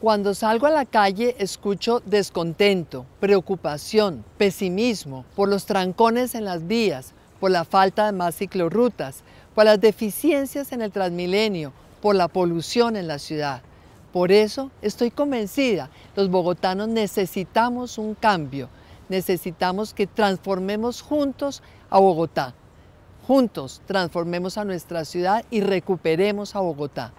Cuando salgo a la calle escucho descontento, preocupación, pesimismo por los trancones en las vías, por la falta de más ciclorrutas, por las deficiencias en el Transmilenio, por la polución en la ciudad. Por eso estoy convencida, los bogotanos necesitamos un cambio, necesitamos que transformemos juntos a Bogotá. Juntos transformemos a nuestra ciudad y recuperemos a Bogotá.